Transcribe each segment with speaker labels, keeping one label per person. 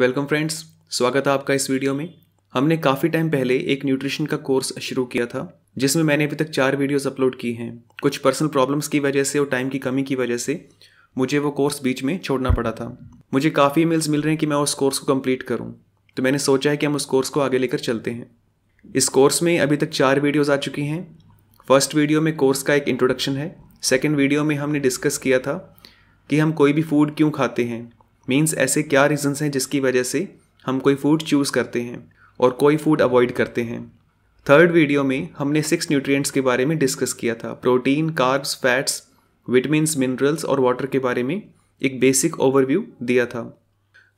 Speaker 1: welcome friends स्वागत है आपका इस वीडियो में हमने काफ़ी टाइम पहले एक न्यूट्रिशन का कोर्स शुरू किया था जिसमें मैंने अभी तक चार वीडियोस अपलोड की हैं कुछ पर्सनल प्रॉब्लम्स की वजह से और टाइम की कमी की वजह से मुझे वो कोर्स बीच में छोड़ना पड़ा था मुझे काफ़ी मेल्स मिल रहे हैं कि मैं उस कोर्स को कम्प्लीट करूँ तो मैंने सोचा है कि हम उस कोर्स को आगे लेकर चलते हैं इस कोर्स में अभी तक चार वीडियोज़ आ चुकी हैं फर्स्ट वीडियो में कोर्स का एक इंट्रोडक्शन है सेकेंड वीडियो में हमने डिस्कस किया था कि हम कोई भी फूड क्यों खाते हैं मीन्स ऐसे क्या रीज़न्स हैं जिसकी वजह से हम कोई फूड चूज़ करते हैं और कोई फूड अवॉइड करते हैं थर्ड वीडियो में हमने सिक्स न्यूट्रिएंट्स के बारे में डिस्कस किया था protein carbs fats vitamin minerals और वाटर के बारे में एक बेसिक ओवरव्यू दिया था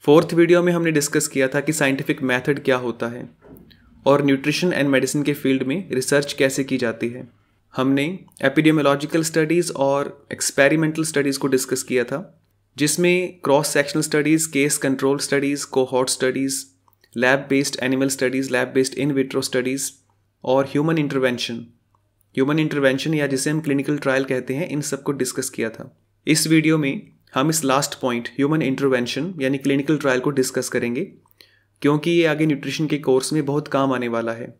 Speaker 1: फोर्थ वीडियो में हमने डिस्कस किया था कि साइंटिफिक मेथड क्या होता है और न्यूट्रिशन एंड मेडिसिन के फील्ड में रिसर्च कैसे की जाती है हमने एपिडेमियोलॉजिकल स्टडीज़ और एक्सपेरिमेंटल स्टडीज़ को डिस्कस किया था जिसमें cross sectional studies case control studies cohort studies lab based animal studies lab based in vitro studies और ह्यूमन इंटरवेंशन ह्यूमन इंटरवेंशन या जिसे हम क्लिनिकल ट्रायल कहते हैं इन सबको डिस्कस किया था इस वीडियो में हम इस लास्ट पॉइंट ह्यूमन इंटरवेंशन यानी क्लिनिकल ट्रायल को डिस्कस करेंगे क्योंकि ये आगे न्यूट्रिशन के कोर्स में बहुत काम आने वाला है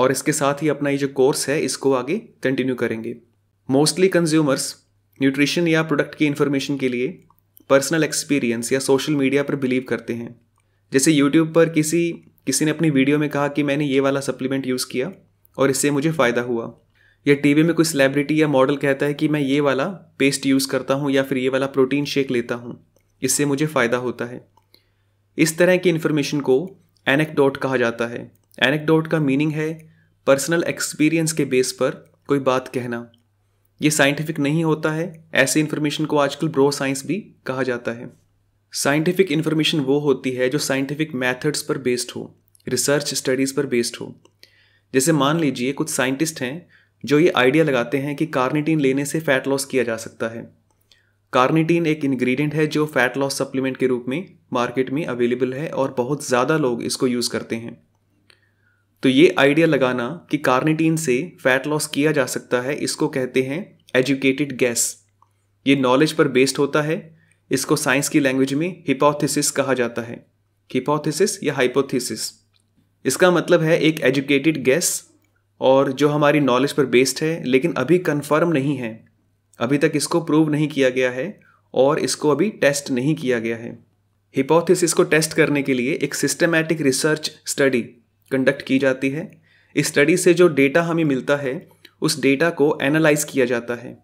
Speaker 1: और इसके साथ ही अपना ये जो कोर्स है इसको आगे कंटिन्यू करेंगे मोस्टली कंज्यूमर्स न्यूट्रिशन या प्रोडक्ट की इन्फॉर्मेशन के लिए पर्सनल एक्सपीरियंस या सोशल मीडिया पर बिलीव करते हैं जैसे यूट्यूब पर किसी किसी ने अपनी वीडियो में कहा कि मैंने ये वाला सप्लीमेंट यूज़ किया और इससे मुझे फ़ायदा हुआ या टीवी में कोई सेलिब्रिटी या मॉडल कहता है कि मैं ये वाला पेस्ट यूज़ करता हूँ या फिर ये वाला प्रोटीन शेक लेता हूँ इससे मुझे फ़ायदा होता है इस तरह की इन्फॉर्मेशन को एनेकडोट कहा जाता है एनेकडोट का मीनिंग है पर्सनल एक्सपीरियंस के बेस पर कोई बात कहना ये साइंटिफिक नहीं होता है ऐसे इन्फॉर्मेशन को आजकल ब्रो साइंस भी कहा जाता है साइंटिफिक इन्फॉर्मेशन वो होती है जो साइंटिफिक मेथड्स पर बेस्ड हो रिसर्च स्टडीज़ पर बेस्ड हो जैसे मान लीजिए कुछ साइंटिस्ट हैं जो ये आइडिया लगाते हैं कि कार्निटीन लेने से फैट लॉस किया जा सकता है कार्निटीन एक इंग्रेडिएंट है जो फैट लॉस सप्लीमेंट के रूप में मार्केट में अवेलेबल है और बहुत ज़्यादा लोग इसको यूज़ करते हैं तो ये आइडिया लगाना कि कार्निटीन से फैट लॉस किया जा सकता है इसको कहते हैं एजुकेटेड गैस ये नॉलेज पर बेस्ड होता है इसको साइंस की लैंग्वेज में हिपोथेसिस कहा जाता है हिपोथेसिस या हाइपोथेसिस इसका मतलब है एक एजुकेटेड गैस और जो हमारी नॉलेज पर बेस्ड है लेकिन अभी कन्फर्म नहीं है अभी तक इसको प्रूव नहीं किया गया है और इसको अभी टेस्ट नहीं किया गया है हिपोथेसिस को टेस्ट करने के लिए एक सिस्टमैटिक रिसर्च स्टडी कंडक्ट की जाती है इस स्टडी से जो डेटा हमें मिलता है उस डेटा को एनालाइज किया जाता है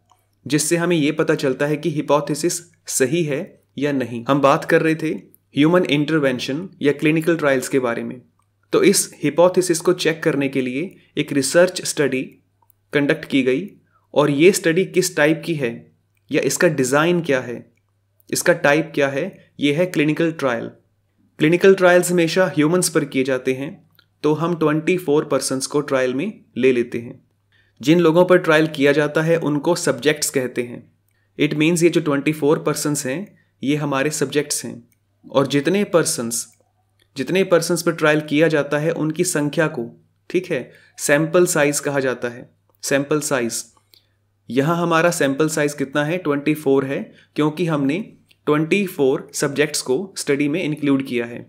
Speaker 1: जिससे हमें ये पता चलता है कि हिपोथेसिस सही है या नहीं हम बात कर रहे थे ह्यूमन इंटरवेंशन या क्लिनिकल ट्रायल्स के बारे में तो इस हिपोथेसिस को चेक करने के लिए एक रिसर्च स्टडी कंडक्ट की गई और ये स्टडी किस टाइप की है या इसका डिज़ाइन क्या है इसका टाइप क्या है ये है क्लिनिकल ट्रायल क्लिनिकल ट्रायल्स हमेशा ह्यूमंस पर किए जाते हैं तो हम 24 पर्सनस को ट्रायल में ले लेते हैं जिन लोगों पर ट्रायल किया जाता है उनको सब्जेक्ट्स कहते हैं इट मीन्स ये जो 24 पर्सनस हैं ये हमारे सब्जेक्ट्स हैं और जितने पर्सनस जितने पर्सनस पर ट्रायल किया जाता है उनकी संख्या को ठीक है सैम्पल साइज कहा जाता है सैम्पल साइज यहाँ हमारा सैम्पल साइज कितना है 24 है क्योंकि हमने 24 सब्जेक्ट्स को स्टडी में इंक्लूड किया है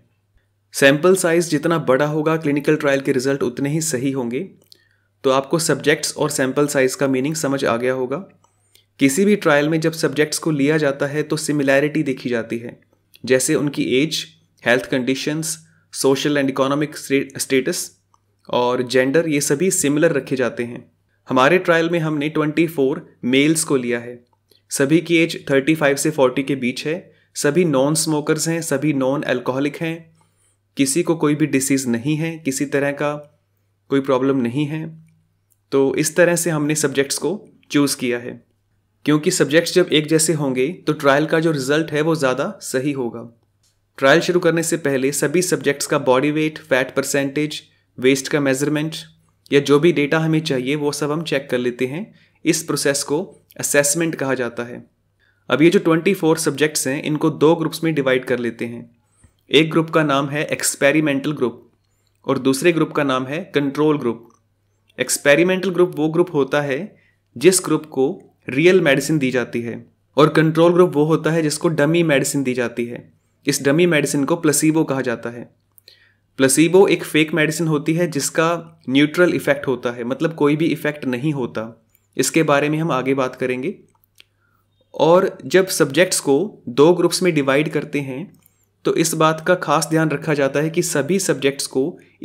Speaker 1: सैम्पल साइज जितना बड़ा होगा क्लिनिकल ट्रायल के रिजल्ट उतने ही सही होंगे तो आपको सब्जेक्ट्स और सैम्पल साइज का मीनिंग समझ आ गया होगा किसी भी ट्रायल में जब सब्जेक्ट्स को लिया जाता है तो सिमिलैरिटी देखी जाती है जैसे उनकी age health conditions social and economic status और जेंडर ये सभी सिमिलर रखे जाते हैं हमारे ट्रायल में हमने 24 मेल्स को लिया है सभी की एज 35 से 40 के बीच है सभी नॉन स्मोकर्स हैं सभी नॉन अल्कोहलिक हैं किसी को कोई भी डिसीज़ नहीं है किसी तरह का कोई प्रॉब्लम नहीं है तो इस तरह से हमने सब्जेक्ट्स को चूज़ किया है क्योंकि सब्जेक्ट्स जब एक जैसे होंगे तो ट्रायल का जो रिज़ल्ट है वो ज़्यादा सही होगा ट्रायल शुरू करने से पहले सभी सब्जेक्ट्स का body weight fat percentage waist का मेजरमेंट या जो भी डेटा हमें चाहिए वो सब हम चेक कर लेते हैं इस प्रोसेस को असेसमेंट कहा जाता है अब ये जो ट्वेंटी फोर सब्जेक्ट्स हैं इनको दो ग्रुप्स में डिवाइड कर लेते हैं एक ग्रुप का नाम है एक्सपेरिमेंटल ग्रुप और दूसरे ग्रुप का नाम है कंट्रोल ग्रुप एक्सपेरिमेंटल ग्रुप वो ग्रुप होता है जिस ग्रुप को रियल मेडिसिन दी जाती है और कंट्रोल ग्रुप वो होता है जिसको डमी मेडिसिन दी जाती है इस डमी मेडिसिन को प्लसीबो कहा जाता है प्लसीबो एक फेक मेडिसिन होती है जिसका न्यूट्रल इफेक्ट होता है मतलब कोई भी इफेक्ट नहीं होता इसके बारे में हम आगे बात करेंगे और जब सब्जेक्ट्स को दो ग्रुप्स में डिवाइड करते हैं तो इस बात का खास ध्यान रखा जाता है कि सभी सब्जेक्ट्स को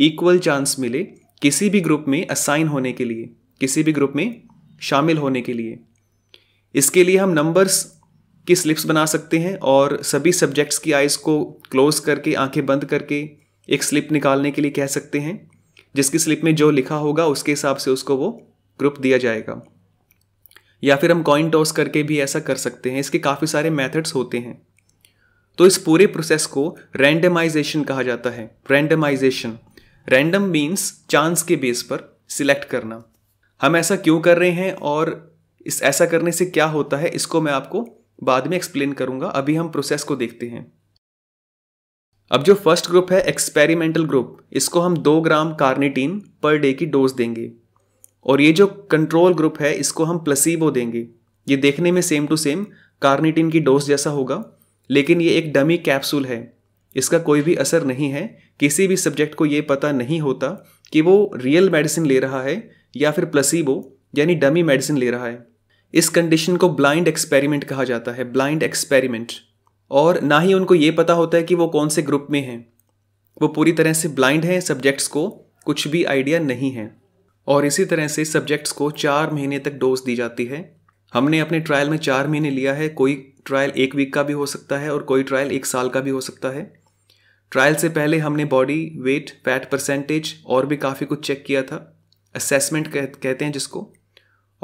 Speaker 1: इक्वल चांस मिले किसी भी ग्रुप में असाइन होने के लिए किसी भी ग्रुप में शामिल होने के लिए इसके लिए हम नंबर्स की स्लिप्स बना सकते हैं और सभी सब्जेक्ट्स की आइज़ को क्लोज करके आंखें बंद करके एक स्लिप निकालने के लिए कह सकते हैं जिसकी स्लिप में जो लिखा होगा उसके हिसाब से उसको वो ग्रुप दिया जाएगा या फिर हम कॉइन टॉस करके भी ऐसा कर सकते हैं इसके काफ़ी सारे मेथड्स होते हैं तो इस पूरे प्रोसेस को रैंडमाइजेशन कहा जाता है रैंडमाइजेशन रैंडम मीन्स चांस के बेस पर सिलेक्ट करना हम ऐसा क्यों कर रहे हैं और इस ऐसा करने से क्या होता है इसको मैं आपको बाद में एक्सप्लेन करूंगा अभी हम प्रोसेस को देखते हैं अब जो फर्स्ट ग्रुप है एक्सपेरिमेंटल ग्रुप इसको हम दो ग्राम कार्निटीन पर डे की डोज देंगे और ये जो कंट्रोल ग्रुप है इसको हम प्लसीबो देंगे ये देखने में सेम टू सेम कार्निटीन की डोज जैसा होगा लेकिन ये एक डमी कैप्सूल है इसका कोई भी असर नहीं है किसी भी सब्जेक्ट को ये पता नहीं होता कि वो रियल मेडिसिन ले रहा है या फिर प्लसीबो यानी डमी मेडिसिन ले रहा है इस कंडीशन को ब्लाइंड एक्सपेरिमेंट कहा जाता है ब्लाइंड एक्सपेरिमेंट और ना ही उनको ये पता होता है कि वो कौन से ग्रुप में हैं वो पूरी तरह से ब्लाइंड हैं सब्जेक्ट्स को कुछ भी आइडिया नहीं है और इसी तरह से सब्जेक्ट्स को चार महीने तक डोज दी जाती है हमने अपने ट्रायल में चार महीने लिया है कोई ट्रायल एक वीक का भी हो सकता है और कोई ट्रायल एक साल का भी हो सकता है ट्रायल से पहले हमने बॉडी वेट फैट परसेंटेज और भी काफ़ी कुछ चेक किया था असेसमेंट कह, कहते हैं जिसको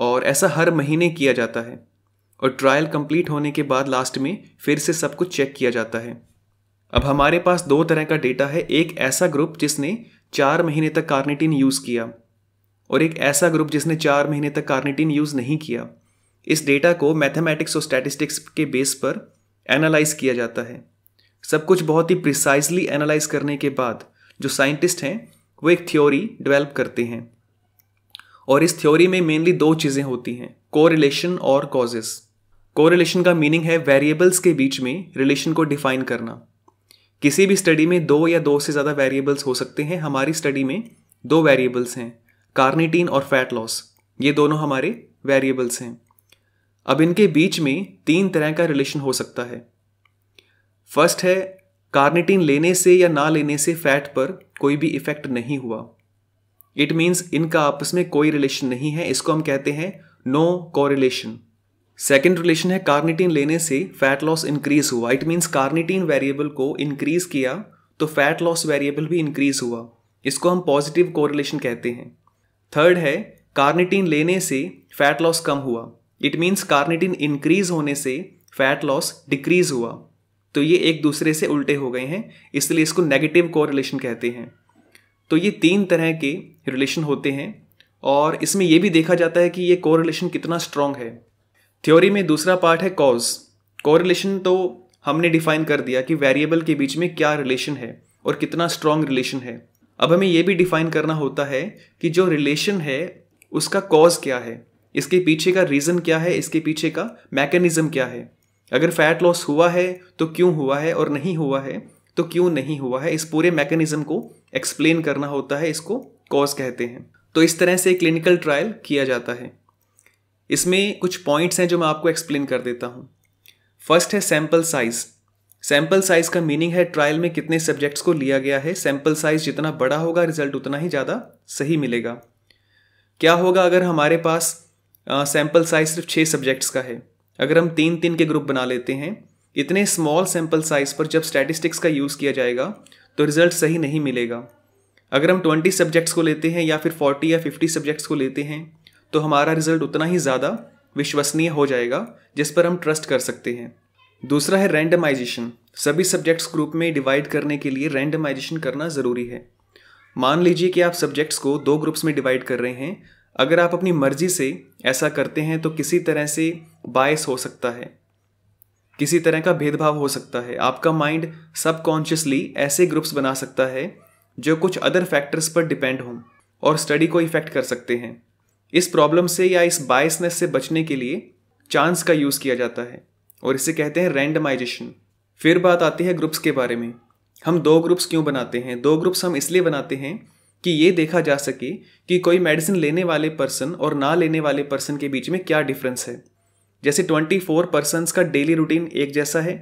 Speaker 1: और ऐसा हर महीने किया जाता है और ट्रायल कंप्लीट होने के बाद लास्ट में फिर से सब कुछ चेक किया जाता है अब हमारे पास दो तरह का डेटा है एक ऐसा ग्रुप जिसने चार महीने तक कार्निटिन यूज़ किया और एक ऐसा ग्रुप जिसने चार महीने तक कार्निटिन यूज़ नहीं किया इस डेटा को मैथमेटिक्स और स्टैटिस्टिक्स के बेस पर एनालाइज किया जाता है सब कुछ बहुत ही प्रिसाइजली एनालाइज करने के बाद जो साइंटिस्ट हैं वो एक थ्योरी डेवलप करते हैं और इस थ्योरी में मेनली दो चीज़ें होती हैं कोरिलेशन और कॉजेस कोरिलेशन का मीनिंग है वेरिएबल्स के बीच में रिलेशन को डिफाइन करना किसी भी स्टडी में दो या दो से ज़्यादा वेरिएबल्स हो सकते हैं हमारी स्टडी में दो वेरिएबल्स हैं कार्निटीन और फैट लॉस ये दोनों हमारे वेरिएबल्स हैं अब इनके बीच में तीन तरह का रिलेशन हो सकता है फर्स्ट है कार्निटिन लेने से या ना लेने से फैट पर कोई भी इफेक्ट नहीं हुआ इट मीन्स इनका आपस में कोई रिलेशन नहीं है इसको हम कहते हैं नो कोरिलेशन सेकेंड रिलेशन है कार्निटिन लेने से फैट लॉस इंक्रीज हुआ इट मीन्स कार्निटिन वेरिएबल को इंक्रीज किया तो फैट लॉस वेरिएबल भी इंक्रीज हुआ इसको हम पॉजिटिव कोरिलेशन कहते हैं थर्ड है कार्निटिन लेने से फैट लॉस कम हुआ इट मीन्स कार्निटिन इंक्रीज होने से फैट लॉस डिक्रीज हुआ तो ये एक दूसरे से उल्टे हो गए हैं इसलिए इसको नेगेटिव कोरिलेशन कहते हैं तो ये तीन तरह के रिलेशन होते हैं और इसमें यह भी देखा जाता है कि ये कोरिलेशन कितना स्ट्रांग है थ्योरी में दूसरा पार्ट है कॉज कोरिलेशन तो हमने डिफाइन कर दिया कि वेरिएबल के बीच में क्या रिलेशन है और कितना स्ट्रांग रिलेशन है अब हमें यह भी डिफाइन करना होता है कि जो रिलेशन है उसका कॉज क्या है इसके पीछे का रीज़न क्या है इसके पीछे का मैकेनिज़्म क्या है अगर फैट लॉस हुआ है तो क्यों हुआ है और नहीं हुआ है तो क्यों नहीं हुआ है इस पूरे मैकेनिज़्म को एक्सप्लेन करना होता है इसको कॉज कहते हैं तो इस तरह से क्लिनिकल ट्रायल किया जाता है इसमें कुछ पॉइंट्स हैं जो मैं आपको एक्सप्लेन कर देता हूँ फर्स्ट है सैम्पल साइज़ सैम्पल साइज़ का मीनिंग है ट्रायल में कितने सब्जेक्ट्स को लिया गया है सैम्पल साइज़ जितना बड़ा होगा रिजल्ट उतना ही ज़्यादा सही मिलेगा क्या होगा अगर हमारे पास सैम्पल साइज सिर्फ छः सब्जेक्ट्स का है अगर हम तीन तीन के ग्रुप बना लेते हैं इतने स्मॉल सैम्पल साइज पर जब स्टैटिस्टिक्स का यूज़ किया जाएगा तो रिजल्ट सही नहीं मिलेगा अगर हम ट्वेंटी सब्जेक्ट्स को लेते हैं या फिर फोर्टी या फिफ्टी सब्जेक्ट्स को लेते हैं तो हमारा रिजल्ट उतना ही ज़्यादा विश्वसनीय हो जाएगा जिस पर हम ट्रस्ट कर सकते हैं दूसरा है रैंडमाइजेशन सभी सब्जेक्ट्स ग्रुप में डिवाइड करने के लिए रैंडमाइजेशन करना ज़रूरी है मान लीजिए कि आप सब्जेक्ट्स को दो ग्रुप्स में डिवाइड कर रहे हैं अगर आप अपनी मर्जी से ऐसा करते हैं तो किसी तरह से बायस हो सकता है किसी तरह का भेदभाव हो सकता है आपका माइंड सबकॉन्शियसली ऐसे ग्रुप्स बना सकता है जो कुछ अदर फैक्टर्स पर डिपेंड हों और स्टडी को इफेक्ट कर सकते हैं इस प्रॉब्लम से या इस बायसनेस से बचने के लिए चांस का यूज़ किया जाता है और इसे कहते हैं रैंडमाइजेशन फिर बात आती है ग्रुप्स के बारे में हम दो ग्रुप्स क्यों बनाते हैं दो ग्रुप्स हम इसलिए बनाते हैं कि ये देखा जा सके कि कोई मेडिसिन लेने वाले पर्सन और ना लेने वाले पर्सन के बीच में क्या डिफरेंस है जैसे ट्वेंटी फोर पर्सनस का डेली रूटीन एक जैसा है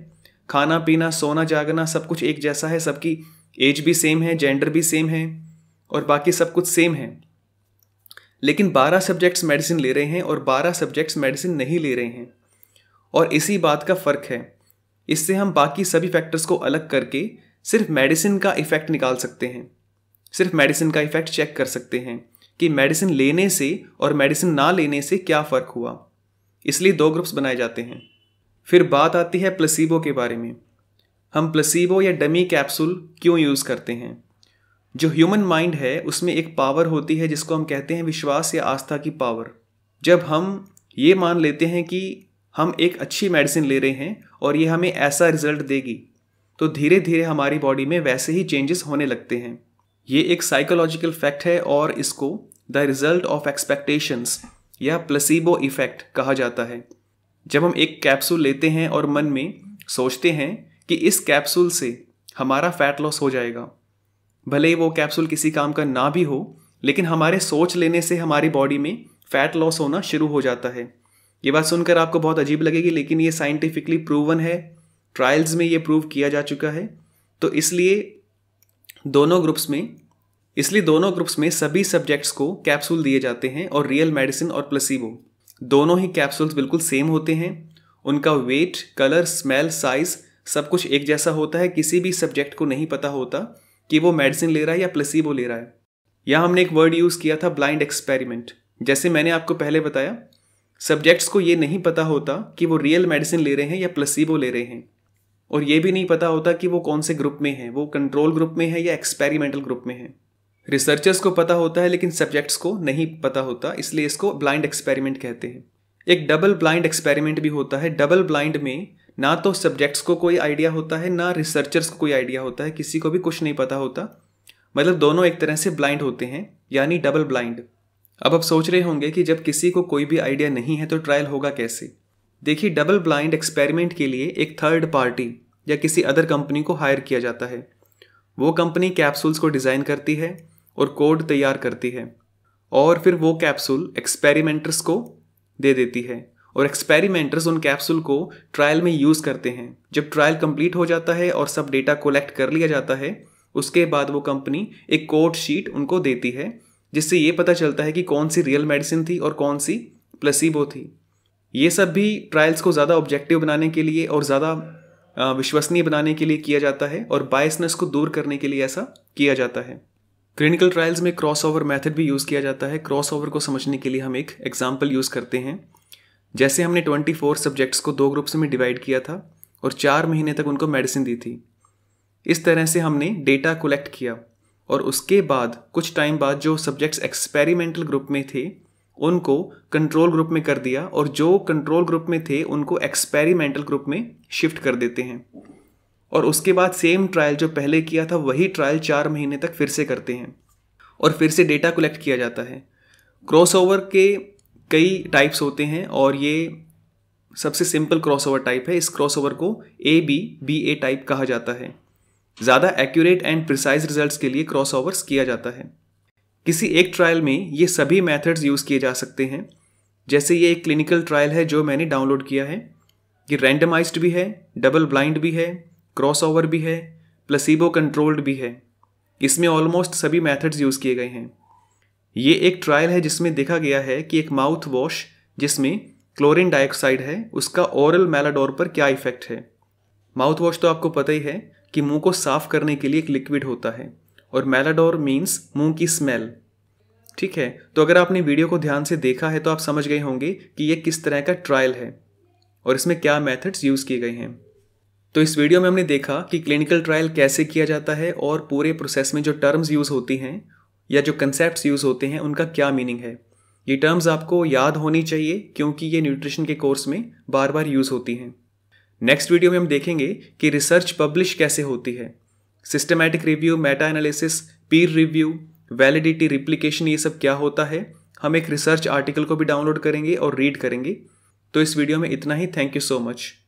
Speaker 1: खाना पीना सोना जागना सब कुछ एक जैसा है सबकी एज भी सेम है जेंडर भी सेम है और बाकी सब कुछ सेम है लेकिन बारह सब्जेक्ट्स मेडिसिन ले रहे हैं और बारह सब्जेक्ट्स मेडिसिन नहीं ले रहे हैं और इसी बात का फ़र्क है इससे हम बाकी सभी फैक्टर्स को अलग करके सिर्फ मेडिसिन का इफ़ेक्ट निकाल सकते हैं सिर्फ मेडिसिन का इफेक्ट चेक कर सकते हैं कि मेडिसिन लेने से और मेडिसिन ना लेने से क्या फ़र्क हुआ इसलिए दो ग्रुप्स बनाए जाते हैं फिर बात आती है प्लसीबो के बारे में हम प्लसीबो या डमी कैप्सूल क्यों यूज़ करते हैं जो ह्यूमन माइंड है उसमें एक पावर होती है जिसको हम कहते हैं विश्वास या आस्था की पावर जब हम ये मान लेते हैं कि हम एक अच्छी मेडिसिन ले रहे हैं और ये हमें ऐसा रिजल्ट देगी तो धीरे धीरे हमारी बॉडी में वैसे ही चेंजेस होने लगते हैं ये एक साइकोलॉजिकल फैक्ट है और इसको द रिजल्ट ऑफ एक्सपेक्टेशंस या प्लसीबो इफेक्ट कहा जाता है जब हम एक कैप्सूल लेते हैं और मन में सोचते हैं कि इस कैप्सूल से हमारा फैट लॉस हो जाएगा भले ही वो कैप्सूल किसी काम का ना भी हो लेकिन हमारे सोच लेने से हमारी बॉडी में फैट लॉस होना शुरू हो जाता है ये बात सुनकर आपको बहुत अजीब लगेगी लेकिन ये साइंटिफिकली प्रूवन है ट्रायल्स में ये प्रूव किया जा चुका है तो इसलिए दोनों ग्रुप्स में इसलिए दोनों ग्रुप्स में सभी सब्जेक्ट्स को कैप्सूल दिए जाते हैं और रियल मेडिसिन और प्लसीबो दोनों ही कैप्सूल्स बिल्कुल सेम होते हैं उनका वेट कलर स्मेल साइज सब कुछ एक जैसा होता है किसी भी सब्जेक्ट को नहीं पता होता कि वो मेडिसिन ले रहा है या प्लसीबो ले रहा है यहाँ हमने एक वर्ड यूज़ किया था ब्लाइंड एक्सपेरिमेंट जैसे मैंने आपको पहले बताया सब्जेक्ट्स को ये नहीं पता होता कि वो रियल मेडिसिन ले रहे हैं या प्लसीबो ले रहे हैं और ये भी नहीं पता होता कि वो कौन से ग्रुप में है वो कंट्रोल ग्रुप में है या एक्सपेरिमेंटल ग्रुप में है रिसर्चर्स को पता होता है लेकिन सब्जेक्ट्स को नहीं पता होता इसलिए इसको ब्लाइंड एक्सपेरिमेंट कहते हैं एक डबल ब्लाइंड एक्सपेरिमेंट भी होता है डबल ब्लाइंड में ना तो सब्जेक्ट्स को कोई आइडिया होता है ना रिसर्चर्स को कोई आइडिया होता है किसी को भी कुछ नहीं पता होता मतलब दोनों एक तरह से ब्लाइंड होते हैं यानी डबल ब्लाइंड अब आप सोच रहे होंगे कि जब किसी को कोई भी आइडिया नहीं है तो ट्रायल होगा कैसे देखिए डबल ब्लाइंड एक्सपेरिमेंट के लिए एक थर्ड पार्टी या किसी अदर कंपनी को हायर किया जाता है वो कंपनी कैप्सूल्स को डिज़ाइन करती है और कोड तैयार करती है और फिर वो कैप्सूल एक्सपेरिमेंटर्स को दे देती है और एक्सपेरिमेंटर्स उन कैप्सूल को ट्रायल में यूज़ करते हैं जब ट्रायल कंप्लीट हो जाता है और सब डेटा कलेक्ट कर लिया जाता है उसके बाद वो कंपनी एक कोड शीट उनको देती है जिससे ये पता चलता है कि कौन सी रियल मेडिसिन थी और कौन सी प्लसीबो थी ये सब भी ट्रायल्स को ज़्यादा ऑब्जेक्टिव बनाने के लिए और ज़्यादा विश्वसनीय बनाने के लिए किया जाता है और बायसनेस को दूर करने के लिए ऐसा किया जाता है क्लिनिकल ट्रायल्स में क्रॉस ओवर मैथड भी यूज़ किया जाता है क्रॉस ओवर को समझने के लिए हम एक एग्जाम्पल यूज़ करते हैं जैसे हमने ट्वेंटी फोर सब्जेक्ट्स को दो ग्रुप्स में डिवाइड किया था और चार महीने तक उनको मेडिसिन दी थी इस तरह से हमने डेटा कलेक्ट किया और उसके बाद कुछ टाइम बाद जो सब्जेक्ट्स एक्सपेरिमेंटल ग्रुप में थे उनको कंट्रोल ग्रुप में कर दिया और जो कंट्रोल ग्रुप में थे उनको एक्सपेरिमेंटल ग्रुप में शिफ्ट कर देते हैं और उसके बाद सेम ट्रायल जो पहले किया था वही ट्रायल चार महीने तक फिर से करते हैं और फिर से डेटा कलेक्ट किया जाता है क्रॉसओवर के कई टाइप्स होते हैं और ये सबसे सिंपल क्रॉसओवर टाइप है इस क्रॉसओवर को A B B A type कहा जाता है ज़्यादा एक्यूरेट एंड प्रिसाइज रिजल्ट्स के लिए क्रॉसओवर्स किया जाता है किसी एक ट्रायल में ये सभी मेथड्स यूज़ किए जा सकते हैं जैसे ये एक क्लिनिकल ट्रायल है जो मैंने डाउनलोड किया है ये रैंडमाइज्ड भी है डबल ब्लाइंड भी है क्रॉस ओवर भी है प्लसीबो कंट्रोल्ड भी है इसमें ऑलमोस्ट सभी मेथड्स यूज़ किए गए हैं ये एक ट्रायल है जिसमें देखा गया है कि एक माउथ वॉश जिसमें क्लोरीन डाइऑक्साइड है उसका ओरल मेलाडोर पर क्या इफेक्ट है माउथ वॉश तो आपको पता ही है कि मुंह को साफ करने के लिए एक लिक्विड होता है और मेलाडोर मीन्स मुंह की स्मेल ठीक है तो अगर आपने वीडियो को ध्यान से देखा है तो आप समझ गए होंगे कि ये किस तरह का ट्रायल है और इसमें क्या मेथड्स यूज़ किए गए हैं तो इस वीडियो में हमने देखा कि क्लिनिकल ट्रायल कैसे किया जाता है और पूरे प्रोसेस में जो टर्म्स यूज़ होती हैं या जो कंसेप्ट यूज़ होते हैं उनका क्या मीनिंग है ये टर्म्स आपको याद होनी चाहिए क्योंकि ये न्यूट्रिशन के कोर्स में बार बार यूज़ होती हैं नेक्स्ट वीडियो में हम देखेंगे कि रिसर्च पब्लिश कैसे होती है systematic review meta analysis peer review validity replication ये सब क्या होता है हम एक रिसर्च आर्टिकल को भी डाउनलोड करेंगे और रीड करेंगे तो इस वीडियो में इतना ही थैंक यू सो मच